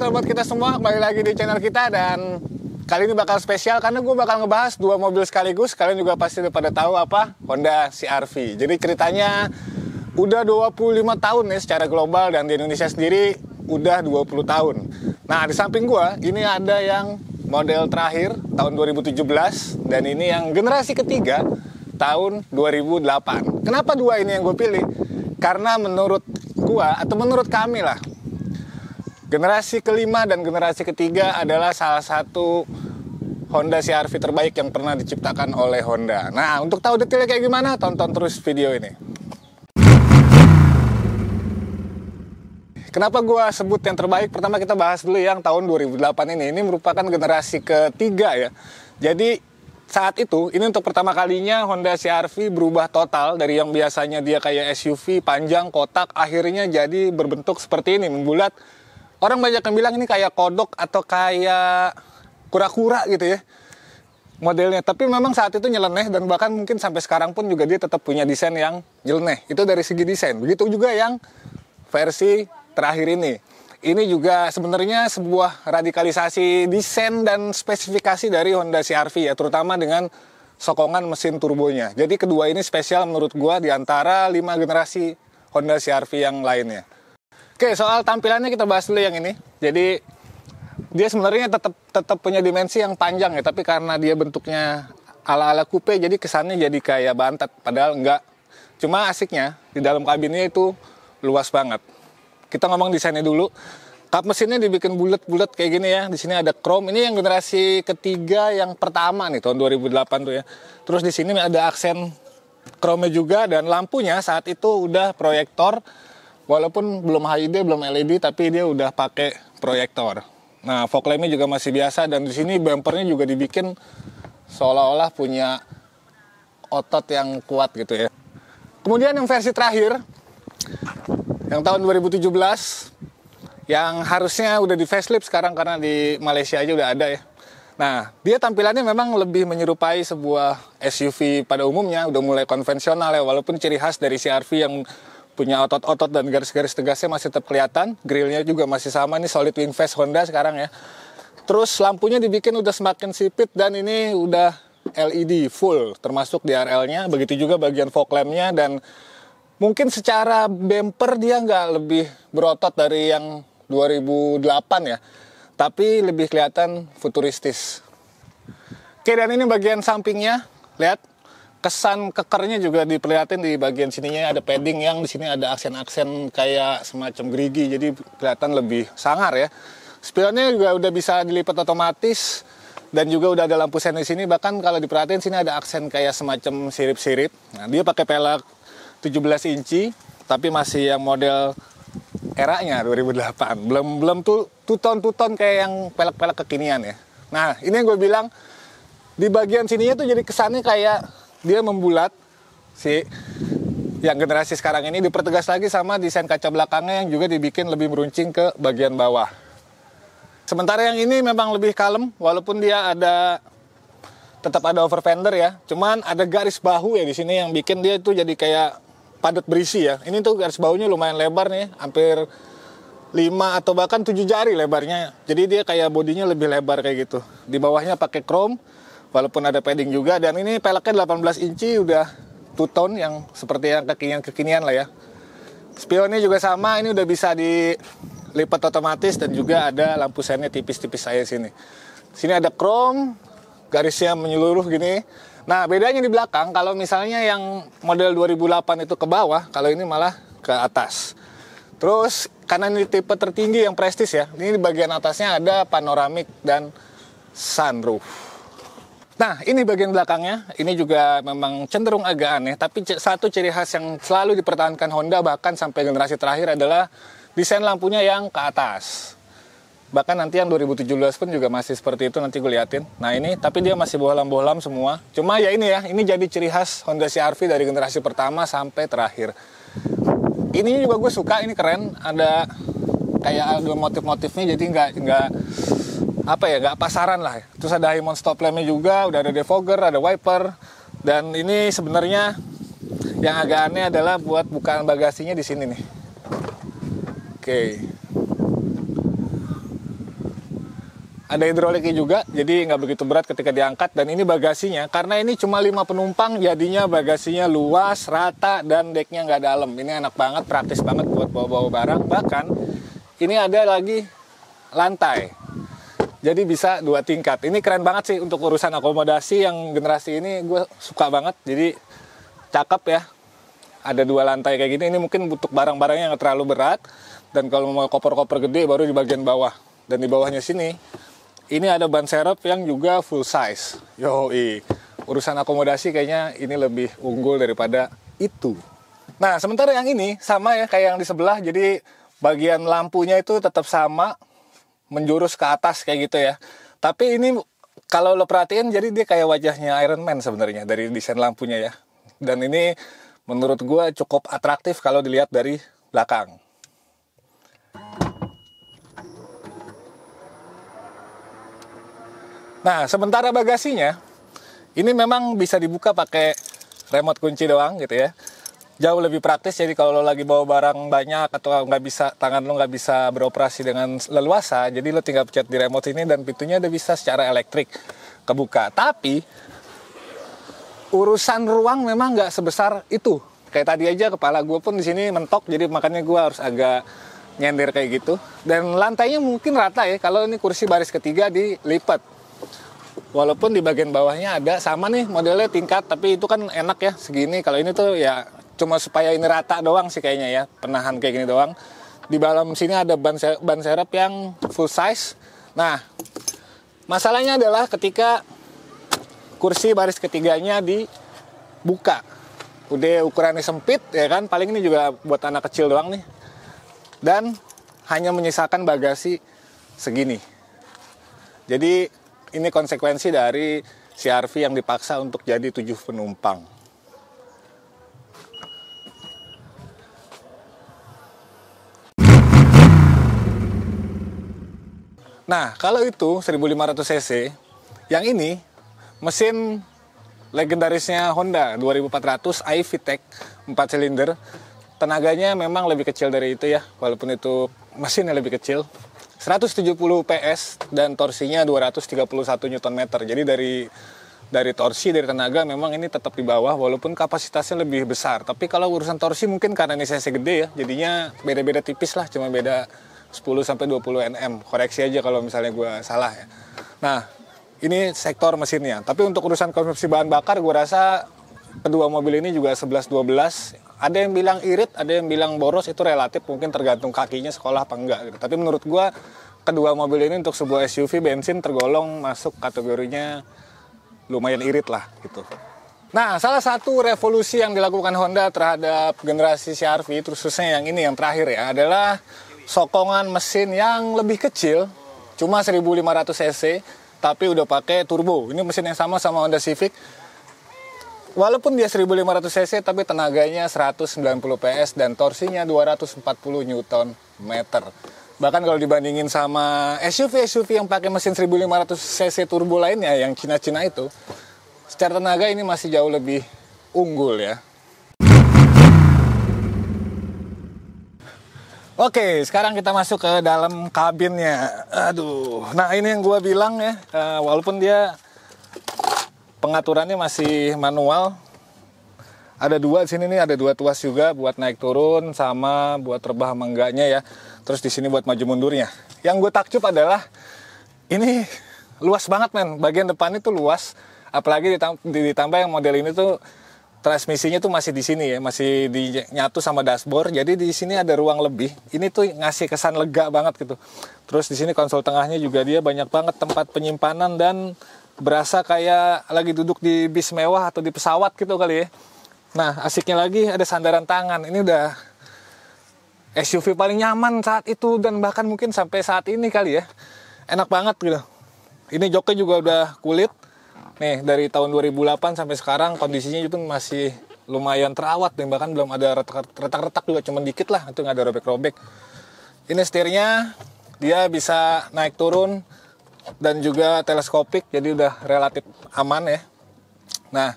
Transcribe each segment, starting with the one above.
motor buat kita semua kembali lagi di channel kita dan kali ini bakal spesial karena gue bakal ngebahas dua mobil sekaligus kalian juga pasti udah pada tahu apa Honda CRV. jadi ceritanya udah 25 tahun nih ya secara global dan di Indonesia sendiri udah 20 tahun nah di samping gue ini ada yang model terakhir tahun 2017 dan ini yang generasi ketiga tahun 2008 kenapa dua ini yang gue pilih karena menurut gua atau menurut kami lah Generasi kelima dan generasi ketiga adalah salah satu Honda CRV terbaik yang pernah diciptakan oleh Honda. Nah, untuk tahu detailnya kayak gimana, tonton terus video ini. Kenapa gue sebut yang terbaik? Pertama kita bahas dulu yang tahun 2008 ini. Ini merupakan generasi ketiga ya. Jadi saat itu, ini untuk pertama kalinya Honda CRV berubah total dari yang biasanya dia kayak SUV panjang kotak, akhirnya jadi berbentuk seperti ini, membulat orang banyak yang bilang ini kayak kodok atau kayak kura-kura gitu ya modelnya tapi memang saat itu nyeleneh dan bahkan mungkin sampai sekarang pun juga dia tetap punya desain yang nyeleneh itu dari segi desain begitu juga yang versi terakhir ini ini juga sebenarnya sebuah radikalisasi desain dan spesifikasi dari Honda CR-V ya terutama dengan sokongan mesin turbonya jadi kedua ini spesial menurut gua di antara 5 generasi Honda CR-V yang lainnya Oke, soal tampilannya kita bahas dulu yang ini. Jadi dia sebenarnya tetap tetap punya dimensi yang panjang ya, tapi karena dia bentuknya ala-ala coupe jadi kesannya jadi kayak bantat. padahal enggak. Cuma asiknya di dalam kabinnya itu luas banget. Kita ngomong desainnya dulu. Kap mesinnya dibikin bulat-bulat kayak gini ya. Di sini ada chrome. Ini yang generasi ketiga yang pertama nih tahun 2008 tuh ya. Terus di sini ada aksen chrome juga dan lampunya saat itu udah proyektor walaupun belum HID belum LED tapi dia udah pakai proyektor nah fog lampnya juga masih biasa dan di sini bumpernya juga dibikin seolah-olah punya otot yang kuat gitu ya kemudian yang versi terakhir yang tahun 2017 yang harusnya udah di facelift sekarang karena di Malaysia aja udah ada ya. Nah, dia tampilannya memang lebih menyerupai sebuah SUV pada umumnya, udah mulai konvensional ya, walaupun ciri khas dari CRV yang punya otot-otot dan garis-garis tegasnya masih tetap kelihatan. Grillnya juga masih sama nih solid wing face Honda sekarang ya. Terus lampunya dibikin udah semakin sipit dan ini udah LED full termasuk DRL-nya. Begitu juga bagian fog lamp-nya dan mungkin secara bumper dia nggak lebih berotot dari yang 2008 ya. Tapi lebih kelihatan futuristis. Oke dan ini bagian sampingnya. Lihat kesan kekernya juga diperlihatin di bagian sininya ada padding yang di sini ada aksen-aksen kayak semacam gerigi jadi kelihatan lebih sangar ya. Spionnya juga udah bisa dilipat otomatis dan juga udah ada lampu sen di sini bahkan kalau diperhatiin sini ada aksen kayak semacam sirip-sirip. Nah, dia pakai pelek 17 inci tapi masih yang model eranya 2008. Belum belum tuh tuton-tuton kayak yang pelek-pelek kekinian ya. Nah, ini yang gue bilang di bagian sininya tuh jadi kesannya kayak dia membulat si yang generasi sekarang ini dipertegas lagi sama desain kaca belakangnya yang juga dibikin lebih meruncing ke bagian bawah. Sementara yang ini memang lebih kalem walaupun dia ada tetap ada over fender ya. Cuman ada garis bahu ya di sini yang bikin dia itu jadi kayak padat berisi ya. Ini tuh garis bahunya lumayan lebar nih, hampir 5 atau bahkan 7 jari lebarnya. Jadi dia kayak bodinya lebih lebar kayak gitu. Di bawahnya pakai chrome, walaupun ada padding juga dan ini peleknya 18 inci udah two tone yang seperti yang kekinian-kekinian lah ya spionnya juga sama ini udah bisa dilipat otomatis dan juga ada lampu sennya tipis-tipis saya sini sini ada chrome garisnya menyeluruh gini nah bedanya di belakang kalau misalnya yang model 2008 itu ke bawah kalau ini malah ke atas terus karena ini tipe tertinggi yang prestis ya ini di bagian atasnya ada panoramik dan sunroof Nah, ini bagian belakangnya, ini juga memang cenderung agak aneh, tapi satu ciri khas yang selalu dipertahankan Honda bahkan sampai generasi terakhir adalah desain lampunya yang ke atas. Bahkan nanti yang 2017 pun juga masih seperti itu, nanti gue liatin. Nah ini, tapi dia masih bohlam-bohlam semua. Cuma ya ini ya, ini jadi ciri khas Honda CR-V dari generasi pertama sampai terakhir. Ini juga gue suka, ini keren, ada kayak ada motif-motifnya jadi nggak nggak apa ya nggak pasaran lah terus ada Himon stop lampnya juga udah ada defogger ada wiper dan ini sebenarnya yang agak aneh adalah buat bukaan bagasinya di sini nih oke ada hidroliknya juga jadi nggak begitu berat ketika diangkat dan ini bagasinya karena ini cuma lima penumpang jadinya bagasinya luas rata dan deknya nggak dalam ini enak banget praktis banget buat bawa-bawa barang bahkan ini ada lagi lantai jadi bisa dua tingkat. Ini keren banget sih untuk urusan akomodasi yang generasi ini gue suka banget. Jadi cakep ya. Ada dua lantai kayak gini. Ini mungkin untuk barang-barangnya yang terlalu berat. Dan kalau mau koper-koper gede baru di bagian bawah. Dan di bawahnya sini ini ada ban serep yang juga full size. Yoi. Urusan akomodasi kayaknya ini lebih unggul daripada itu. Nah, sementara yang ini sama ya kayak yang di sebelah. Jadi bagian lampunya itu tetap sama, menjurus ke atas kayak gitu ya. Tapi ini kalau lo perhatiin jadi dia kayak wajahnya Iron Man sebenarnya dari desain lampunya ya. Dan ini menurut gue cukup atraktif kalau dilihat dari belakang. Nah, sementara bagasinya ini memang bisa dibuka pakai remote kunci doang gitu ya jauh lebih praktis jadi kalau lo lagi bawa barang banyak atau nggak bisa tangan lo nggak bisa beroperasi dengan leluasa jadi lo tinggal pencet di remote ini dan pintunya udah bisa secara elektrik kebuka tapi urusan ruang memang nggak sebesar itu kayak tadi aja kepala gue pun di sini mentok jadi makanya gue harus agak nyender kayak gitu dan lantainya mungkin rata ya kalau ini kursi baris ketiga dilipat walaupun di bagian bawahnya ada sama nih modelnya tingkat tapi itu kan enak ya segini kalau ini tuh ya cuma supaya ini rata doang sih kayaknya ya penahan kayak gini doang di dalam sini ada ban ban serep yang full size nah masalahnya adalah ketika kursi baris ketiganya dibuka udah ukurannya sempit ya kan paling ini juga buat anak kecil doang nih dan hanya menyisakan bagasi segini jadi ini konsekuensi dari CRV yang dipaksa untuk jadi tujuh penumpang Nah, kalau itu 1500 cc, yang ini mesin legendarisnya Honda 2400 i VTEC 4 silinder. Tenaganya memang lebih kecil dari itu ya, walaupun itu mesinnya lebih kecil. 170 PS dan torsinya 231 Nm. Jadi dari dari torsi dari tenaga memang ini tetap di bawah walaupun kapasitasnya lebih besar. Tapi kalau urusan torsi mungkin karena ini cc gede ya, jadinya beda-beda tipis lah, cuma beda 10 sampai 20 nm. Koreksi aja kalau misalnya gue salah ya. Nah, ini sektor mesinnya. Tapi untuk urusan konsumsi bahan bakar gue rasa kedua mobil ini juga 11 12 ada yang bilang irit, ada yang bilang boros itu relatif mungkin tergantung kakinya sekolah apa enggak gitu. Tapi menurut gue kedua mobil ini untuk sebuah SUV bensin tergolong masuk kategorinya lumayan irit lah gitu. Nah, salah satu revolusi yang dilakukan Honda terhadap generasi crv v khususnya yang ini yang terakhir ya adalah sokongan mesin yang lebih kecil, cuma 1500 cc, tapi udah pakai turbo. Ini mesin yang sama sama Honda Civic. Walaupun dia 1500 cc, tapi tenaganya 190 PS dan torsinya 240 Newton meter. Bahkan kalau dibandingin sama SUV-SUV yang pakai mesin 1500 cc turbo lainnya yang Cina-Cina itu, secara tenaga ini masih jauh lebih unggul ya. Oke, sekarang kita masuk ke dalam kabinnya. Aduh, nah ini yang gue bilang ya, eh, walaupun dia pengaturannya masih manual, ada dua sini nih ada dua tuas juga buat naik turun sama buat rebah mangganya ya terus di sini buat maju mundurnya yang gue takjub adalah ini luas banget men bagian depan itu luas apalagi ditambah yang model ini tuh transmisinya tuh masih di sini ya, masih di nyatu sama dashboard. Jadi di sini ada ruang lebih. Ini tuh ngasih kesan lega banget gitu. Terus di sini konsol tengahnya juga dia banyak banget tempat penyimpanan dan berasa kayak lagi duduk di bis mewah atau di pesawat gitu kali ya. Nah, asiknya lagi ada sandaran tangan. Ini udah SUV paling nyaman saat itu dan bahkan mungkin sampai saat ini kali ya. Enak banget gitu. Ini joknya juga udah kulit nih dari tahun 2008 sampai sekarang kondisinya itu masih lumayan terawat dan bahkan belum ada retak-retak juga cuman dikit lah itu nggak ada robek-robek ini setirnya dia bisa naik turun dan juga teleskopik jadi udah relatif aman ya nah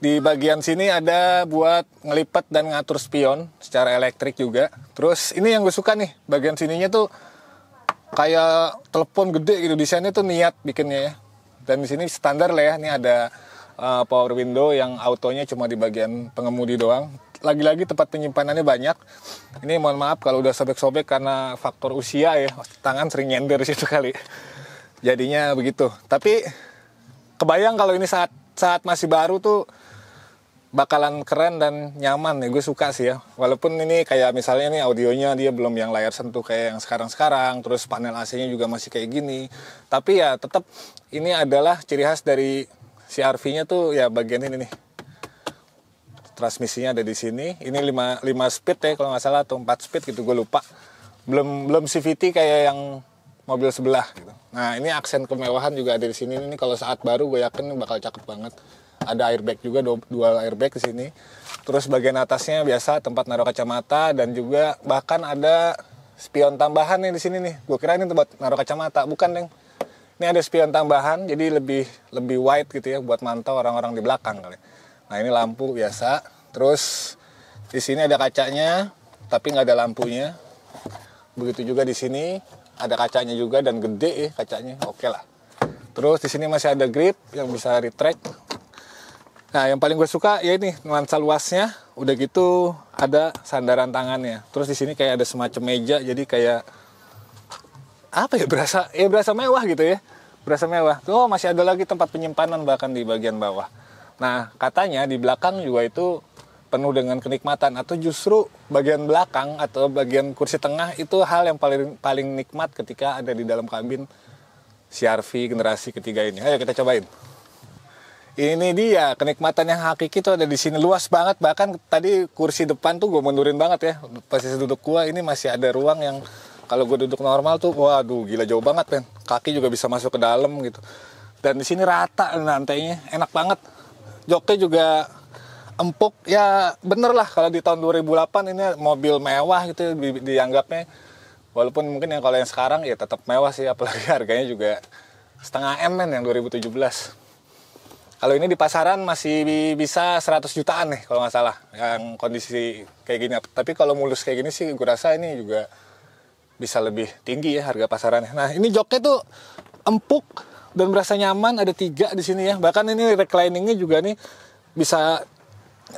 di bagian sini ada buat ngelipat dan ngatur spion secara elektrik juga terus ini yang gue suka nih bagian sininya tuh kayak telepon gede gitu desainnya tuh niat bikinnya ya dan di sini standar lah ya, ini ada uh, power window yang autonya cuma di bagian pengemudi doang. Lagi-lagi tempat penyimpanannya banyak. Ini mohon maaf kalau udah sobek-sobek karena faktor usia ya, tangan sering nyender situ kali. Jadinya begitu. Tapi kebayang kalau ini saat saat masih baru tuh bakalan keren dan nyaman nih ya, gue suka sih ya walaupun ini kayak misalnya nih audionya dia belum yang layar sentuh kayak yang sekarang-sekarang terus panel AC-nya juga masih kayak gini tapi ya tetap ini adalah ciri khas dari crv nya tuh ya bagian ini nih transmisinya ada di sini ini 5, 5 speed ya kalau nggak salah atau 4 speed gitu gue lupa belum belum CVT kayak yang mobil sebelah gitu. Nah ini aksen kemewahan juga ada di sini ini kalau saat baru gue yakin bakal cakep banget. Ada airbag juga dua airbag di sini. Terus bagian atasnya biasa tempat naruh kacamata dan juga bahkan ada spion tambahan nih di sini nih. Gue kira ini tempat naruh kacamata, bukan neng? Ini ada spion tambahan jadi lebih lebih wide gitu ya buat mantau orang-orang di belakang kali. Nah ini lampu biasa. Terus di sini ada kacanya tapi nggak ada lampunya. Begitu juga di sini ada kacanya juga dan gede ya kacanya oke okay lah terus di sini masih ada grip yang bisa retract nah yang paling gue suka ya ini nuansa luasnya udah gitu ada sandaran tangannya terus di sini kayak ada semacam meja jadi kayak apa ya berasa ya berasa mewah gitu ya berasa mewah tuh oh, masih ada lagi tempat penyimpanan bahkan di bagian bawah nah katanya di belakang juga itu penuh dengan kenikmatan atau justru bagian belakang atau bagian kursi tengah itu hal yang paling paling nikmat ketika ada di dalam kabin CRV generasi ketiga ini. Ayo kita cobain. Ini dia kenikmatan yang hakiki itu ada di sini luas banget bahkan tadi kursi depan tuh gue mundurin banget ya posisi duduk gue ini masih ada ruang yang kalau gue duduk normal tuh waduh gila jauh banget kan kaki juga bisa masuk ke dalam gitu dan di sini rata lantainya enak banget joknya juga empuk ya bener lah kalau di tahun 2008 ini mobil mewah gitu ya, di, dianggapnya walaupun mungkin yang kalau yang sekarang ya tetap mewah sih apalagi harganya juga setengah M men yang 2017 kalau ini di pasaran masih bisa 100 jutaan nih kalau nggak salah yang kondisi kayak gini tapi kalau mulus kayak gini sih gue rasa ini juga bisa lebih tinggi ya harga pasarannya nah ini joknya tuh empuk dan berasa nyaman ada tiga di sini ya bahkan ini recliningnya juga nih bisa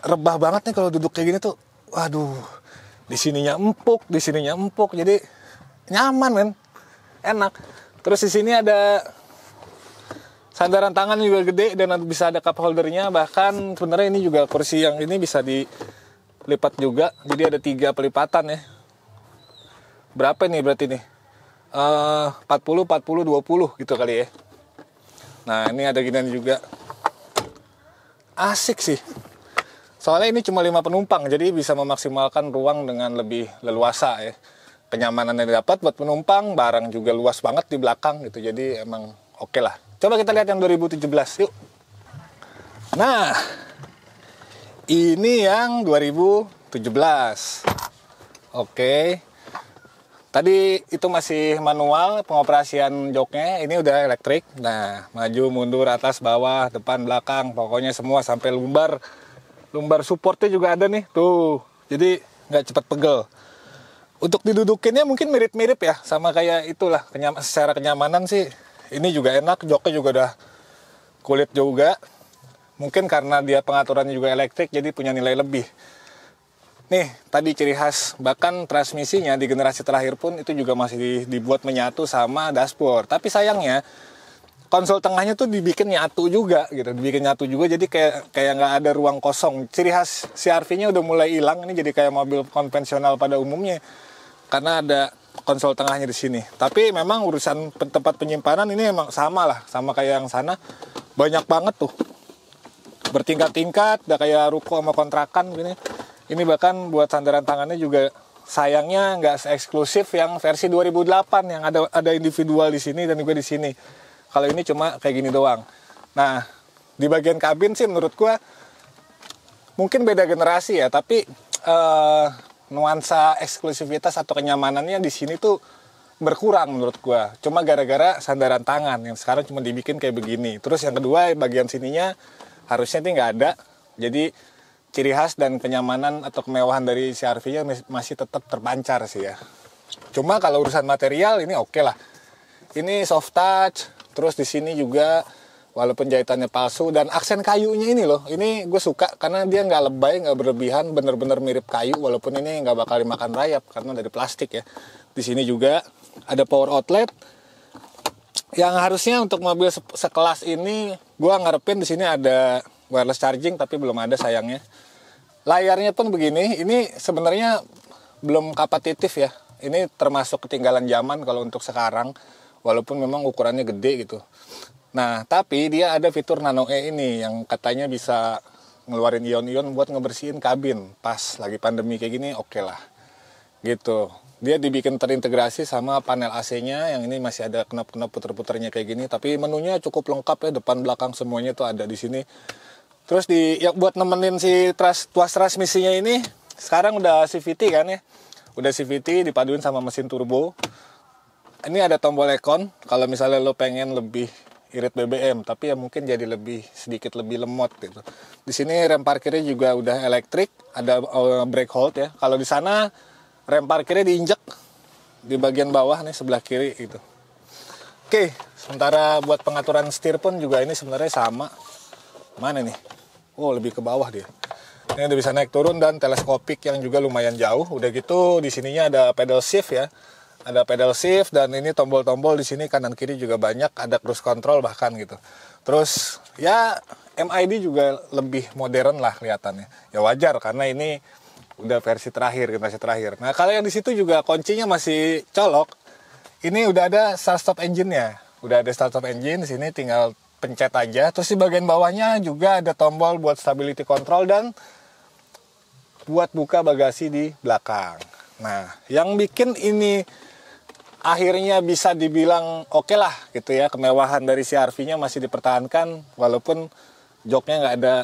rebah banget nih kalau duduk kayak gini tuh waduh di sininya empuk di sininya empuk jadi nyaman men enak terus di sini ada sandaran tangan juga gede dan bisa ada cup holdernya bahkan sebenarnya ini juga kursi yang ini bisa dilipat juga jadi ada tiga pelipatan ya berapa nih berarti nih uh, 40 40 20 gitu kali ya nah ini ada ginian juga asik sih Soalnya ini cuma lima penumpang, jadi bisa memaksimalkan ruang dengan lebih leluasa ya. Kenyamanan yang didapat buat penumpang, barang juga luas banget di belakang gitu. Jadi emang oke okay lah. Coba kita lihat yang 2017, yuk. Nah, ini yang 2017. Oke. Okay. Tadi itu masih manual pengoperasian joknya, ini udah elektrik. Nah, maju, mundur, atas, bawah, depan, belakang, pokoknya semua sampai lumbar lumbar supportnya juga ada nih tuh jadi nggak cepat pegel untuk didudukinnya mungkin mirip-mirip ya sama kayak itulah kenyama, secara kenyamanan sih ini juga enak joknya juga udah kulit juga mungkin karena dia pengaturannya juga elektrik jadi punya nilai lebih nih tadi ciri khas bahkan transmisinya di generasi terakhir pun itu juga masih dibuat menyatu sama dashboard tapi sayangnya konsol tengahnya tuh dibikin nyatu juga gitu dibikin nyatu juga jadi kayak kayak nggak ada ruang kosong ciri khas CRV-nya udah mulai hilang ini jadi kayak mobil konvensional pada umumnya karena ada konsol tengahnya di sini tapi memang urusan tempat penyimpanan ini emang sama lah sama kayak yang sana banyak banget tuh bertingkat-tingkat udah kayak ruko sama kontrakan gini ini bahkan buat sandaran tangannya juga sayangnya nggak eksklusif yang versi 2008 yang ada ada individual di sini dan juga di sini kalau ini cuma kayak gini doang nah di bagian kabin sih menurut gue mungkin beda generasi ya tapi uh, nuansa eksklusivitas atau kenyamanannya di sini tuh berkurang menurut gue cuma gara-gara sandaran tangan yang sekarang cuma dibikin kayak begini terus yang kedua bagian sininya harusnya ini nggak ada jadi ciri khas dan kenyamanan atau kemewahan dari crv nya masih tetap terpancar sih ya cuma kalau urusan material ini oke okay lah ini soft touch Terus di sini juga walaupun jahitannya palsu dan aksen kayunya ini loh ini gue suka karena dia nggak lebay nggak berlebihan bener-bener mirip kayu walaupun ini nggak bakal dimakan rayap karena dari plastik ya di sini juga ada power outlet yang harusnya untuk mobil se sekelas ini gue ngarepin di sini ada wireless charging tapi belum ada sayangnya layarnya pun begini ini sebenarnya belum kapasitif ya ini termasuk ketinggalan zaman kalau untuk sekarang walaupun memang ukurannya gede gitu. Nah, tapi dia ada fitur Nano E ini yang katanya bisa ngeluarin ion-ion buat ngebersihin kabin. Pas lagi pandemi kayak gini, oke okay lah. Gitu. Dia dibikin terintegrasi sama panel AC-nya yang ini masih ada knop-knop puter-puternya kayak gini. Tapi menunya cukup lengkap ya, depan belakang semuanya tuh ada di sini. Terus di ya buat nemenin si tras, tuas transmisinya ini, sekarang udah CVT kan ya. Udah CVT dipaduin sama mesin turbo ini ada tombol econ kalau misalnya lo pengen lebih irit BBM tapi ya mungkin jadi lebih sedikit lebih lemot gitu. Di sini rem parkirnya juga udah elektrik, ada eh, brake hold ya. Kalau di sana rem parkirnya diinjek di bagian bawah nih sebelah kiri itu. Oke, sementara buat pengaturan setir pun juga ini sebenarnya sama. Mana nih? Oh, lebih ke bawah dia. Ini udah bisa naik turun dan teleskopik yang juga lumayan jauh. Udah gitu di sininya ada pedal shift ya ada pedal shift dan ini tombol-tombol di sini kanan kiri juga banyak ada cruise control bahkan gitu terus ya MID juga lebih modern lah kelihatannya ya wajar karena ini udah versi terakhir generasi terakhir nah kalau yang di situ juga kuncinya masih colok ini udah ada start stop engine ya. udah ada start stop engine di sini tinggal pencet aja terus di bagian bawahnya juga ada tombol buat stability control dan buat buka bagasi di belakang. Nah, yang bikin ini akhirnya bisa dibilang oke okay lah gitu ya kemewahan dari crv nya masih dipertahankan walaupun joknya nggak ada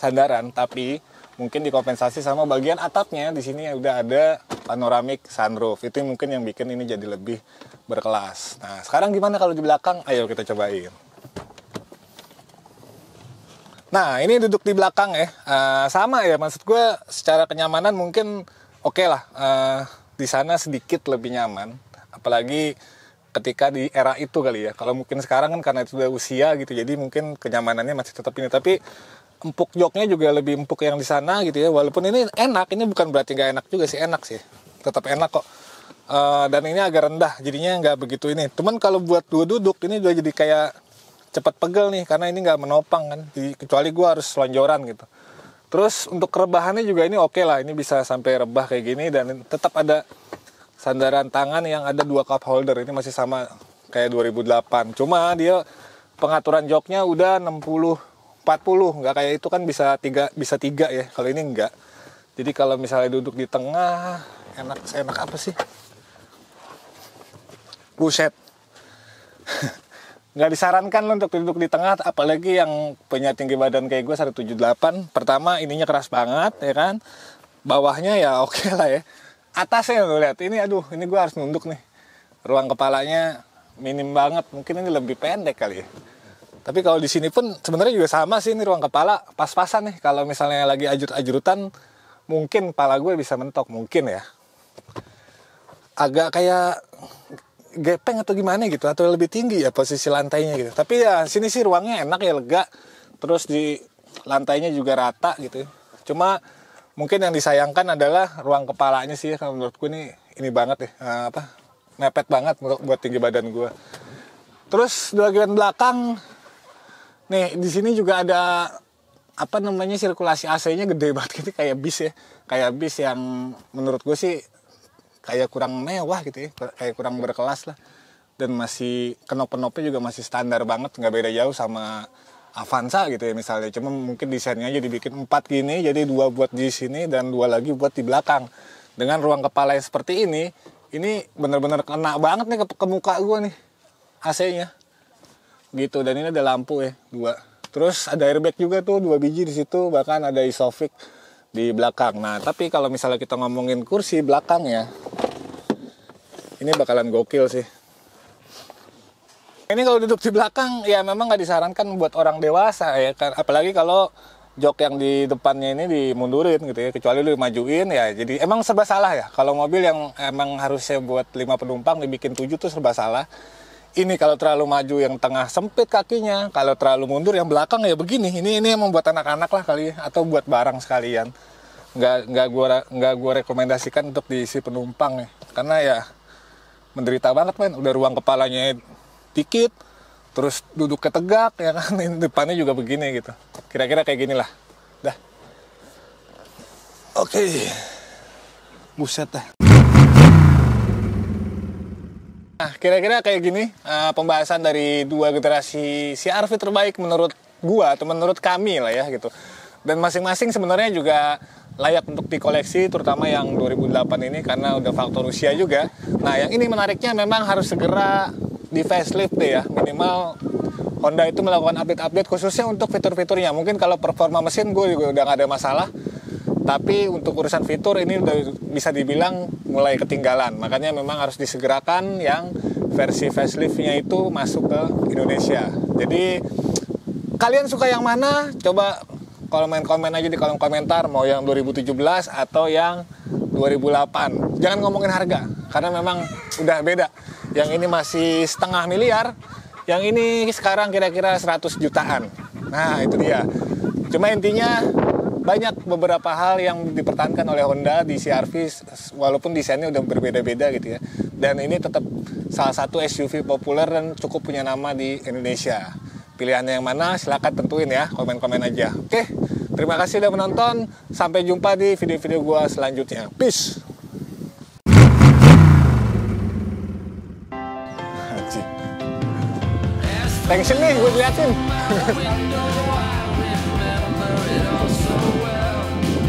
sandaran tapi mungkin dikompensasi sama bagian atapnya di sini udah ada panoramik sunroof itu mungkin yang bikin ini jadi lebih berkelas nah sekarang gimana kalau di belakang ayo kita cobain nah ini duduk di belakang ya uh, sama ya maksud gue secara kenyamanan mungkin oke okay lah uh, di sana sedikit lebih nyaman apalagi ketika di era itu kali ya kalau mungkin sekarang kan karena itu udah usia gitu jadi mungkin kenyamanannya masih tetap ini tapi empuk joknya juga lebih empuk yang di sana gitu ya walaupun ini enak ini bukan berarti nggak enak juga sih enak sih tetap enak kok uh, dan ini agak rendah jadinya nggak begitu ini cuman kalau buat dua duduk ini udah jadi kayak cepat pegel nih karena ini nggak menopang kan jadi, kecuali gue harus lonjoran gitu terus untuk rebahannya juga ini oke okay lah ini bisa sampai rebah kayak gini dan tetap ada sandaran tangan yang ada dua cup holder ini masih sama kayak 2008 cuma dia pengaturan joknya udah 60 40 nggak kayak itu kan bisa tiga bisa tiga ya kalau ini enggak jadi kalau misalnya duduk di tengah enak enak apa sih buset nggak disarankan untuk duduk di tengah apalagi yang punya tinggi badan kayak gue 178 pertama ininya keras banget ya kan bawahnya ya oke okay lah ya atasnya lo lihat ini aduh ini gue harus nunduk nih ruang kepalanya minim banget mungkin ini lebih pendek kali ya tapi kalau di sini pun sebenarnya juga sama sih ini ruang kepala pas-pasan nih kalau misalnya lagi ajut ajurutan mungkin kepala gue bisa mentok mungkin ya agak kayak gepeng atau gimana gitu atau lebih tinggi ya posisi lantainya gitu tapi ya sini sih ruangnya enak ya lega terus di lantainya juga rata gitu cuma mungkin yang disayangkan adalah ruang kepalanya sih kalau menurutku ini ini banget deh eh, apa mepet banget menurut buat tinggi badan gue terus di bagian belakang nih di sini juga ada apa namanya sirkulasi AC-nya gede banget gitu kayak bis ya kayak bis yang menurut gue sih kayak kurang mewah gitu ya kayak kurang berkelas lah dan masih kenop-kenopnya juga masih standar banget nggak beda jauh sama Avanza gitu ya misalnya cuma mungkin desainnya aja dibikin empat gini jadi dua buat di sini dan dua lagi buat di belakang dengan ruang kepala yang seperti ini ini bener-bener kena banget nih ke, ke muka gue nih AC-nya gitu dan ini ada lampu ya dua terus ada airbag juga tuh dua biji di situ bahkan ada isofix di belakang nah tapi kalau misalnya kita ngomongin kursi belakang ya ini bakalan gokil sih ini kalau duduk di belakang ya memang nggak disarankan buat orang dewasa ya kan apalagi kalau jok yang di depannya ini dimundurin gitu ya kecuali lu majuin ya jadi emang serba salah ya kalau mobil yang emang harusnya buat lima penumpang dibikin tujuh tuh serba salah ini kalau terlalu maju yang tengah sempit kakinya kalau terlalu mundur yang belakang ya begini ini ini yang membuat anak-anak lah kali ya, atau buat barang sekalian nggak nggak gua nggak gua rekomendasikan untuk diisi penumpang ya karena ya menderita banget men udah ruang kepalanya dikit terus duduk ke tegak ya kan ini depannya juga begini gitu kira-kira kayak gini lah dah oke okay. buset dah nah kira-kira kayak gini uh, pembahasan dari dua generasi CRV terbaik menurut gua atau menurut kami lah ya gitu dan masing-masing sebenarnya juga layak untuk dikoleksi terutama yang 2008 ini karena udah faktor usia juga. Nah, yang ini menariknya memang harus segera di facelift deh ya minimal Honda itu melakukan update-update khususnya untuk fitur-fiturnya. Mungkin kalau performa mesin gue juga udah gak ada masalah. Tapi untuk urusan fitur ini udah bisa dibilang mulai ketinggalan. Makanya memang harus disegerakan yang versi faceliftnya itu masuk ke Indonesia. Jadi kalian suka yang mana? Coba kalau main komen aja di kolom komentar mau yang 2017 atau yang 2008. Jangan ngomongin harga karena memang udah beda yang ini masih setengah miliar, yang ini sekarang kira-kira 100 jutaan. Nah, itu dia. Cuma intinya banyak beberapa hal yang dipertahankan oleh Honda di CRV, walaupun desainnya udah berbeda-beda gitu ya. Dan ini tetap salah satu SUV populer dan cukup punya nama di Indonesia. Pilihannya yang mana silahkan tentuin ya, komen-komen aja. Oke, terima kasih sudah menonton. Sampai jumpa di video-video gua selanjutnya. Peace! Tension nih gue liatin.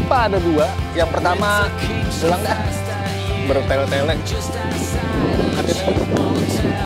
Apa ada dua? Yang pertama, ulang dah. Bertele-tele.